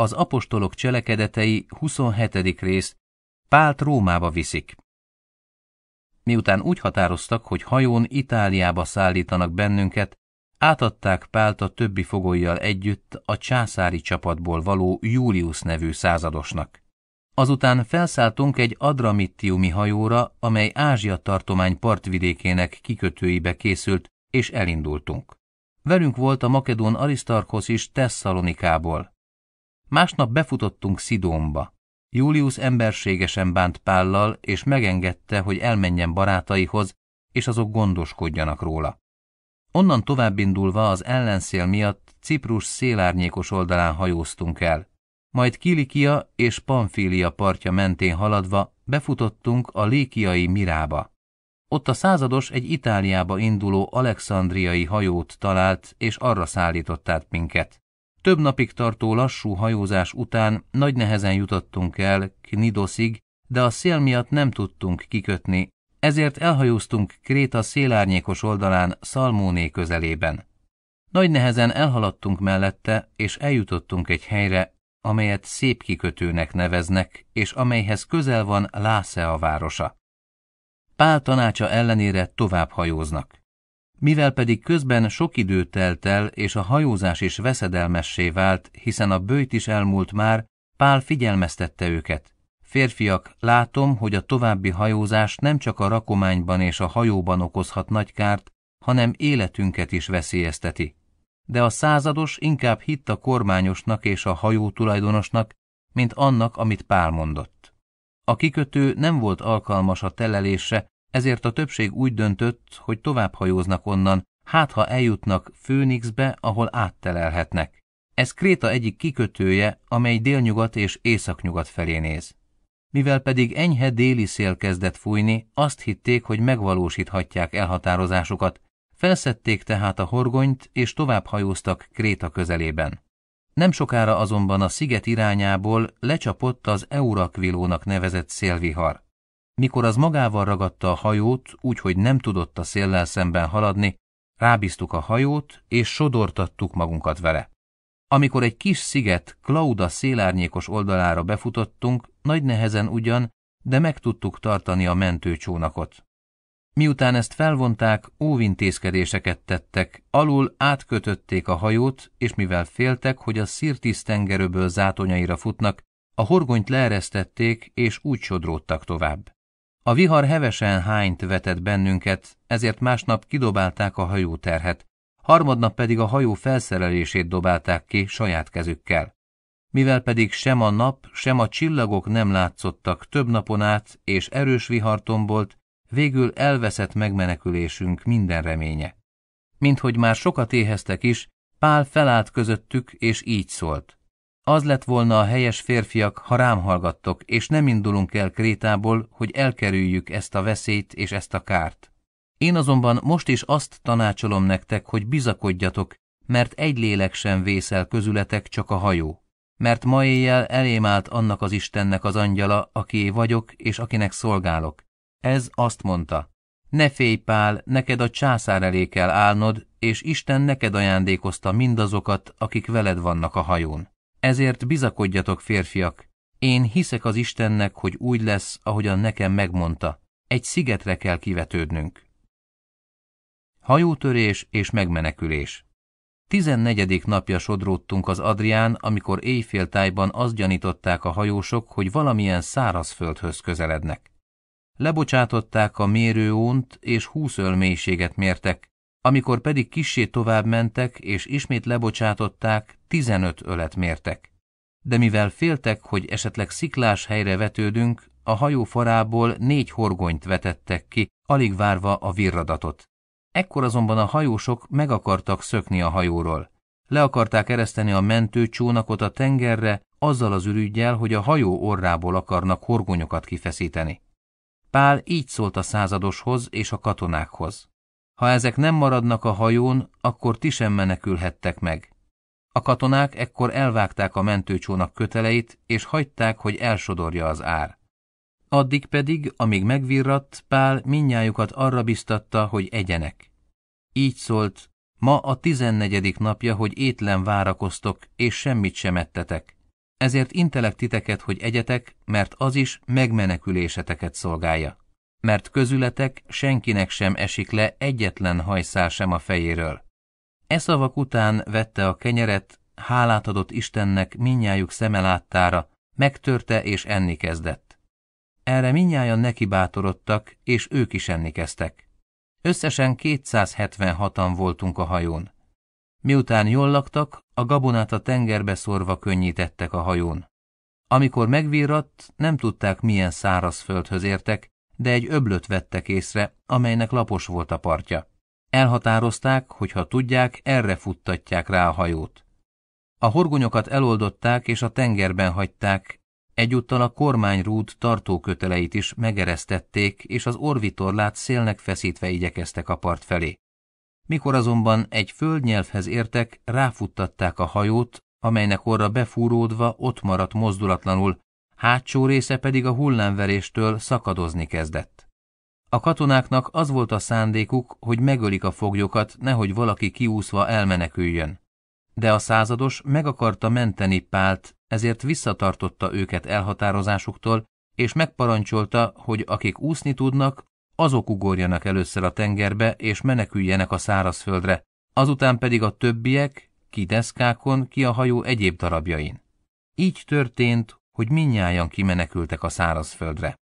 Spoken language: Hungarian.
az apostolok cselekedetei 27. rész Pált Rómába viszik. Miután úgy határoztak, hogy hajón Itáliába szállítanak bennünket, átadták Pált a többi fogolyjal együtt a császári csapatból való Julius nevű századosnak. Azután felszálltunk egy Adramittiumi hajóra, amely Ázsia tartomány partvidékének kikötőibe készült, és elindultunk. Velünk volt a makedón Arisztarkos is Tesszalonikából. Másnap befutottunk Szidómba. Julius emberségesen bánt Pállal, és megengedte, hogy elmenjen barátaihoz, és azok gondoskodjanak róla. Onnan továbbindulva az ellenszél miatt Ciprus szélárnyékos oldalán hajóztunk el. Majd Kilikia és Pamfília partja mentén haladva befutottunk a Líkiai Mirába. Ott a százados egy Itáliába induló alexandriai hajót talált, és arra szállított át minket. Több napig tartó lassú hajózás után nagy nehezen jutottunk el Knidosig, de a szél miatt nem tudtunk kikötni, ezért elhajóztunk Kréta szélárnyékos oldalán Szalmóné közelében. Nagy nehezen elhaladtunk mellette, és eljutottunk egy helyre, amelyet szép kikötőnek neveznek, és amelyhez közel van Lászea városa. Pál tanácsa ellenére tovább hajóznak mivel pedig közben sok idő telt el, és a hajózás is veszedelmessé vált, hiszen a bőjt is elmúlt már, Pál figyelmeztette őket. Férfiak, látom, hogy a további hajózás nem csak a rakományban és a hajóban okozhat nagy kárt, hanem életünket is veszélyezteti. De a százados inkább hitt a kormányosnak és a hajó tulajdonosnak, mint annak, amit Pál mondott. A kikötő nem volt alkalmas a telelésre, ezért a többség úgy döntött, hogy tovább hajóznak onnan, hát ha eljutnak Főnixbe, ahol áttelelhetnek. Ez Kréta egyik kikötője, amely délnyugat és északnyugat felé néz. Mivel pedig enyhe déli szél kezdett fújni, azt hitték, hogy megvalósíthatják elhatározásukat, felszedték tehát a horgonyt és tovább hajóztak Kréta közelében. Nem sokára azonban a sziget irányából lecsapott az Eurakvilónak nevezett szélvihar. Mikor az magával ragadta a hajót, úgyhogy nem tudott a széllel szemben haladni, rábíztuk a hajót, és sodortattuk magunkat vele. Amikor egy kis sziget Klauda szélárnyékos oldalára befutottunk, nagy nehezen ugyan, de meg tudtuk tartani a mentőcsónakot. Miután ezt felvonták, óvintézkedéseket tettek, alul átkötötték a hajót, és mivel féltek, hogy a Szirtis tengeröből zátonyaira futnak, a horgonyt leeresztették, és úgy sodródtak tovább. A vihar hevesen hányt vetett bennünket, ezért másnap kidobálták a hajóterhet, harmadnap pedig a hajó felszerelését dobálták ki saját kezükkel. Mivel pedig sem a nap, sem a csillagok nem látszottak több napon át, és erős vihartombolt, végül elveszett megmenekülésünk minden reménye. Minthogy már sokat éheztek is, Pál felállt közöttük, és így szólt. Az lett volna a helyes férfiak, ha rám hallgattok, és nem indulunk el Krétából, hogy elkerüljük ezt a veszélyt és ezt a kárt. Én azonban most is azt tanácsolom nektek, hogy bizakodjatok, mert egy lélek sem vészel közületek, csak a hajó. Mert ma éjjel elém állt annak az Istennek az angyala, akié vagyok és akinek szolgálok. Ez azt mondta, ne félj Pál, neked a császár elé kell állnod, és Isten neked ajándékozta mindazokat, akik veled vannak a hajón. Ezért bizakodjatok, férfiak, én hiszek az Istennek, hogy úgy lesz, ahogyan nekem megmondta, egy szigetre kell kivetődnünk. Hajótörés és megmenekülés Tizennegyedik napja sodródtunk az Adrián, amikor tájban azt gyanították a hajósok, hogy valamilyen szárazföldhöz közelednek. Lebocsátották a mérőont, és húsz ölmélységet mértek, amikor pedig kissé tovább mentek, és ismét lebocsátották, 15 ölet mértek. De mivel féltek, hogy esetleg sziklás helyre vetődünk, a hajó farából négy horgonyt vetettek ki, alig várva a virradatot. Ekkor azonban a hajósok meg akartak szökni a hajóról. Le akarták ereszteni a mentőcsónakot a tengerre, azzal az ürügyjel, hogy a hajó orrából akarnak horgonyokat kifeszíteni. Pál így szólt a századoshoz és a katonákhoz. Ha ezek nem maradnak a hajón, akkor ti sem menekülhettek meg. A katonák ekkor elvágták a mentőcsónak köteleit, és hagyták, hogy elsodorja az ár. Addig pedig, amíg megvirratt, Pál minnyájukat arra biztatta, hogy egyenek. Így szólt, ma a tizennegyedik napja, hogy étlen várakoztok, és semmit sem ettetek. Ezért intelek titeket, hogy egyetek, mert az is megmeneküléseteket szolgálja mert közületek senkinek sem esik le egyetlen hajszál sem a fejéről. E szavak után vette a kenyeret, hálát adott Istennek minnyájuk szeme láttára, megtörte és enni kezdett. Erre minnyájan neki bátorodtak, és ők is enni kezdtek. Összesen 276-an voltunk a hajón. Miután jól laktak, a gabonát a tengerbe szorva könnyítettek a hajón. Amikor megvirratt, nem tudták, milyen száraz földhöz értek, de egy öblöt vettek észre, amelynek lapos volt a partja. Elhatározták, hogy ha tudják, erre futtatják rá a hajót. A horgonyokat eloldották és a tengerben hagyták, egyúttal a kormányrút tartóköteleit is megeresztették, és az orvitorlát szélnek feszítve igyekeztek a part felé. Mikor azonban egy földnyelvhez értek, ráfuttatták a hajót, amelynek orra befúródva ott maradt mozdulatlanul, hátsó része pedig a hullámveréstől szakadozni kezdett. A katonáknak az volt a szándékuk, hogy megölik a foglyokat, nehogy valaki kiúszva elmeneküljön. De a százados meg akarta menteni Pált, ezért visszatartotta őket elhatározásuktól, és megparancsolta, hogy akik úszni tudnak, azok ugorjanak először a tengerbe és meneküljenek a szárazföldre, azután pedig a többiek, ki deszkákon, ki a hajó egyéb darabjain. Így történt hogy minnyáján kimenekültek a szárazföldre.